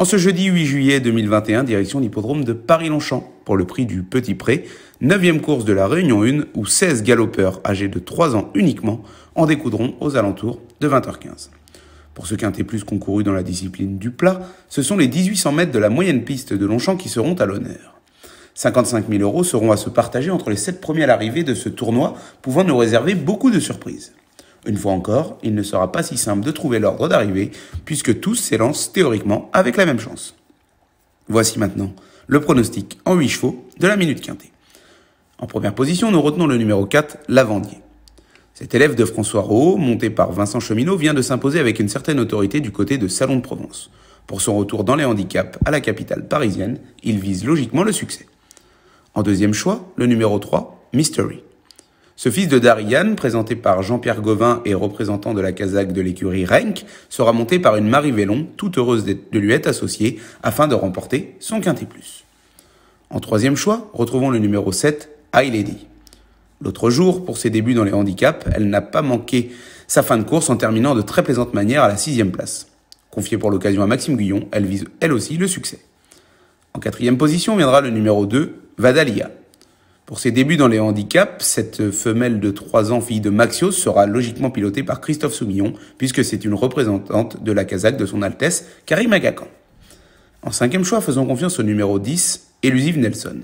En ce jeudi 8 juillet 2021, direction l'hippodrome de Paris-Longchamp pour le prix du Petit Pré, 9e course de la Réunion 1 où 16 galopeurs âgés de 3 ans uniquement en découdront aux alentours de 20h15. Pour ce été plus concourus dans la discipline du plat, ce sont les 1800 mètres de la moyenne piste de Longchamp qui seront à l'honneur. 55 000 euros seront à se partager entre les 7 premiers à l'arrivée de ce tournoi, pouvant nous réserver beaucoup de surprises. Une fois encore, il ne sera pas si simple de trouver l'ordre d'arrivée, puisque tous s'élancent théoriquement avec la même chance. Voici maintenant le pronostic en 8 chevaux de la minute quintée. En première position, nous retenons le numéro 4, Lavandier. Cet élève de François Rouault, monté par Vincent Cheminot, vient de s'imposer avec une certaine autorité du côté de Salon de Provence. Pour son retour dans les handicaps à la capitale parisienne, il vise logiquement le succès. En deuxième choix, le numéro 3, Mystery. Ce fils de Darian, présenté par Jean-Pierre Gauvin et représentant de la Kazakh de l'écurie Renk, sera monté par une Marie Vellon, toute heureuse de lui être associée, afin de remporter son quintet plus. En troisième choix, retrouvons le numéro 7, High Lady. L'autre jour, pour ses débuts dans les handicaps, elle n'a pas manqué sa fin de course en terminant de très plaisante manière à la sixième place. Confiée pour l'occasion à Maxime Guillon, elle vise elle aussi le succès. En quatrième position viendra le numéro 2, Vadalia. Pour ses débuts dans les handicaps, cette femelle de 3 ans, fille de Maxios, sera logiquement pilotée par Christophe Soumillon, puisque c'est une représentante de la casaque de son Altesse, Karim Agakan. En cinquième choix, faisons confiance au numéro 10, Élusive Nelson.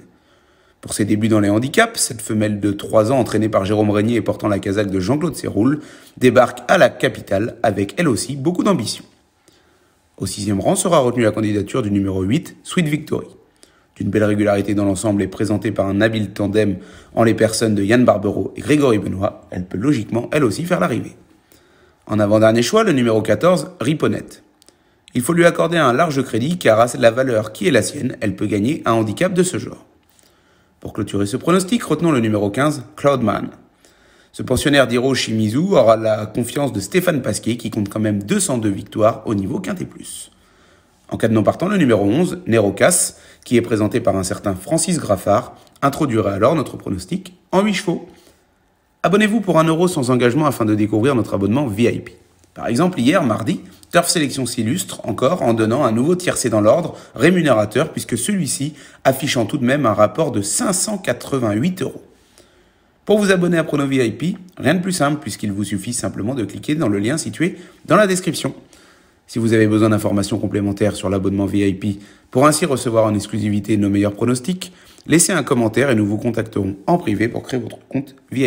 Pour ses débuts dans les handicaps, cette femelle de 3 ans, entraînée par Jérôme Régnier et portant la casaque de Jean-Claude Séroule, débarque à la capitale avec elle aussi beaucoup d'ambition. Au sixième rang sera retenue la candidature du numéro 8, Sweet Victory d'une belle régularité dans l'ensemble est présentée par un habile tandem en les personnes de Yann Barbero et Grégory Benoît, elle peut logiquement elle aussi faire l'arrivée. En avant-dernier choix, le numéro 14, Riponette. Il faut lui accorder un large crédit car à la valeur qui est la sienne, elle peut gagner un handicap de ce genre. Pour clôturer ce pronostic, retenons le numéro 15, Cloudman. Ce pensionnaire d'Hiro Shimizu aura la confiance de Stéphane Pasquier qui compte quand même 202 victoires au niveau plus. En cas de non partant, le numéro 11, Nerocas, qui est présenté par un certain Francis Graffard, introduirait alors notre pronostic en 8 chevaux. Abonnez-vous pour 1€ euro sans engagement afin de découvrir notre abonnement VIP. Par exemple, hier, mardi, Turf Sélection s'illustre encore en donnant un nouveau tiercé dans l'ordre rémunérateur puisque celui-ci affichant tout de même un rapport de 588 euros. Pour vous abonner à Prono VIP, rien de plus simple puisqu'il vous suffit simplement de cliquer dans le lien situé dans la description. Si vous avez besoin d'informations complémentaires sur l'abonnement VIP pour ainsi recevoir en exclusivité nos meilleurs pronostics, laissez un commentaire et nous vous contacterons en privé pour créer votre compte VIP.